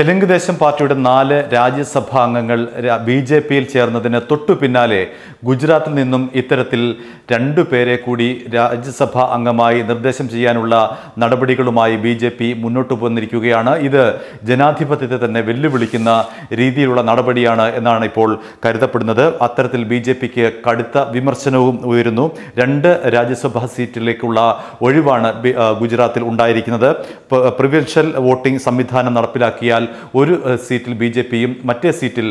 തെലുങ്ക് ദേശം പാർട്ടിയുടെ നാല് രാജ്യസഭാ അംഗങ്ങൾ ബി ജെ പിയിൽ ചേർന്നതിന് തൊട്ടു പിന്നാലെ ഗുജറാത്തിൽ നിന്നും ഇത്തരത്തിൽ രണ്ടു പേരെ കൂടി രാജ്യസഭാ അംഗമായി നിർദ്ദേശം ചെയ്യാനുള്ള നടപടികളുമായി ബി ജെ പി മുന്നോട്ട് വന്നിരിക്കുകയാണ് ഇത് ജനാധിപത്യത്തെ തന്നെ വെല്ലുവിളിക്കുന്ന രീതിയിലുള്ള നടപടിയാണ് എന്നാണ് ഇപ്പോൾ കരുതപ്പെടുന്നത് അത്തരത്തിൽ ബി ജെ പിക്ക് കടുത്ത വിമർശനവും ഉയരുന്നു രണ്ട് രാജ്യസഭാ സീറ്റിലേക്കുള്ള ഒഴിവാണ് ഗുജറാത്തിൽ ഉണ്ടായിരിക്കുന്നത് പ്രിവൻഷ്യൽ വോട്ടിംഗ് സംവിധാനം നടപ്പിലാക്കിയാൽ ഒരു സീറ്റിൽ ബി ജെ പിയും മറ്റേ സീറ്റിൽ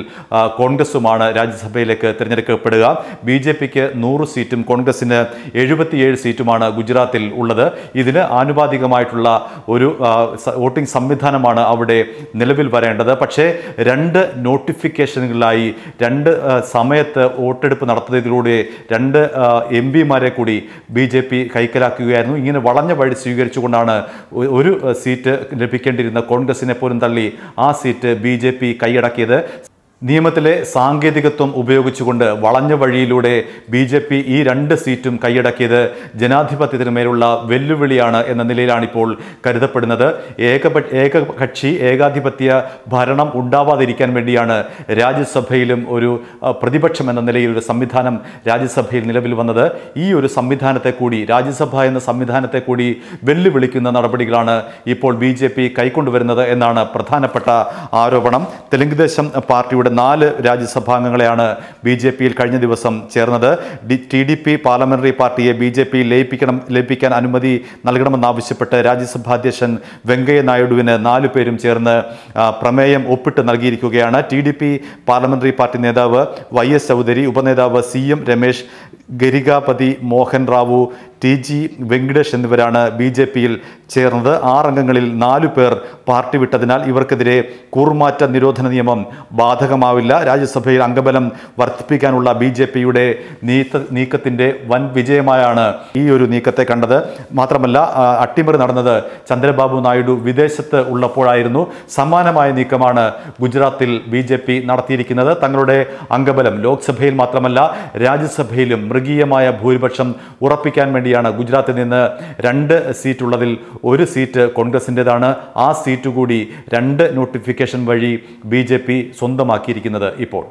കോൺഗ്രസുമാണ് രാജ്യസഭയിലേക്ക് തിരഞ്ഞെടുക്കപ്പെടുക ബി ജെ പിക്ക് നൂറ് സീറ്റും കോൺഗ്രസിന് എഴുപത്തിയേഴ് സീറ്റുമാണ് ഗുജറാത്തിൽ ഉള്ളത് ഇതിന് ആനുപാതികമായിട്ടുള്ള ഒരു വോട്ടിംഗ് സംവിധാനമാണ് അവിടെ നിലവിൽ വരേണ്ടത് പക്ഷേ രണ്ട് നോട്ടിഫിക്കേഷനുകളായി രണ്ട് സമയത്ത് വോട്ടെടുപ്പ് നടത്തുന്നതിലൂടെ രണ്ട് എം പിമാരെ കൂടി ബി ജെ പി കൈക്കലാക്കുകയായിരുന്നു ഇങ്ങനെ വളഞ്ഞ വഴി സ്വീകരിച്ചുകൊണ്ടാണ് ഒരു സീറ്റ് ലഭിക്കേണ്ടിയിരുന്ന കോൺഗ്രസിനെ പോലും തള്ളി ആ സീറ്റ് ബി ജെ പി കൈയടക്കിയത് നിയമത്തിലെ സാങ്കേതികത്വം ഉപയോഗിച്ചുകൊണ്ട് വളഞ്ഞ വഴിയിലൂടെ ബി ജെ പി ഈ രണ്ട് സീറ്റും കൈയടക്കിയത് ജനാധിപത്യത്തിന് മേലുള്ള വെല്ലുവിളിയാണ് എന്ന നിലയിലാണിപ്പോൾ കരുതപ്പെടുന്നത് ഏക ഏകകക്ഷി ഏകാധിപത്യ ഭരണം ഉണ്ടാവാതിരിക്കാൻ വേണ്ടിയാണ് രാജ്യസഭയിലും ഒരു പ്രതിപക്ഷം എന്ന നിലയിൽ ഒരു സംവിധാനം രാജ്യസഭയിൽ നിലവിൽ വന്നത് ഈ ഒരു സംവിധാനത്തെ കൂടി രാജ്യസഭ എന്ന സംവിധാനത്തെ കൂടി വെല്ലുവിളിക്കുന്ന നടപടികളാണ് ഇപ്പോൾ ബി ജെ പി കൈക്കൊണ്ടുവരുന്നത് എന്നാണ് പ്രധാനപ്പെട്ട ആരോപണം തെലുങ്കുദേശം പാർട്ടിയുടെ ഉൾപ്പെടെ നാല് രാജ്യസഭാംഗങ്ങളെയാണ് ബി ജെ പിയിൽ കഴിഞ്ഞ ദിവസം ചേർന്നത് ടി ഡി പി പാർലമെന്ററി പാർട്ടിയെ ബി ജെ പിയിൽ ലയിപ്പിക്കണം ലയിപ്പിക്കാൻ അനുമതി നൽകണമെന്നാവശ്യപ്പെട്ട് രാജ്യസഭാ അധ്യക്ഷൻ വെങ്കയ്യ നായിഡുവിന് നാലു പേരും ചേർന്ന് പ്രമേയം ഒപ്പിട്ട് നൽകിയിരിക്കുകയാണ് T D P parliamentary party നേതാവ് വൈ എസ് ചൗധരി ഉപനേതാവ് C M Ramesh Garikapati Mohan Rao T G Venkatesh എന്നിവരാണ് ബി ജെ പിയിൽ ചേർന്നത് ആറംഗങ്ങളിൽ നാലു പേർ പാർട്ടി വിട്ടതിനാൽ ഇവർക്കെതിരെ കൂർമാറ്റ നിരോധന നിയമം ബാധകമാവില്ല രാജ്യസഭയിൽ അംഗബലം വർദ്ധിപ്പിക്കാനുള്ള ബി ജെ പിയുടെ നീത്ത നീക്കത്തിൻ്റെ വൻ വിജയമായാണ് ഈ ഒരു നീക്കത്തെ കണ്ടത് മാത്രമല്ല അട്ടിമറി നടന്നത് ചന്ദ്രബാബു നായിഡു വിദേശത്ത് ഉള്ളപ്പോഴായിരുന്നു സമാനമായ നീക്കമാണ് ഗുജറാത്തിൽ ബി ജെ പി നടത്തിയിരിക്കുന്നത് തങ്ങളുടെ അംഗബലം ലോക്സഭയിൽ മാത്രമല്ല രാജ്യസഭയിലും മൃഗീയമായ ഭൂരിപക്ഷം ഉറപ്പിക്കാൻ വേണ്ടി കൂടിയാണ് ഗുജറാത്തിൽ നിന്ന് രണ്ട് സീറ്റുള്ളതിൽ ഒരു സീറ്റ് കോൺഗ്രസിൻ്റെതാണ് ആ സീറ്റ് കൂടി രണ്ട് നോട്ടിഫിക്കേഷൻ വഴി ബി സ്വന്തമാക്കിയിരിക്കുന്നത് ഇപ്പോൾ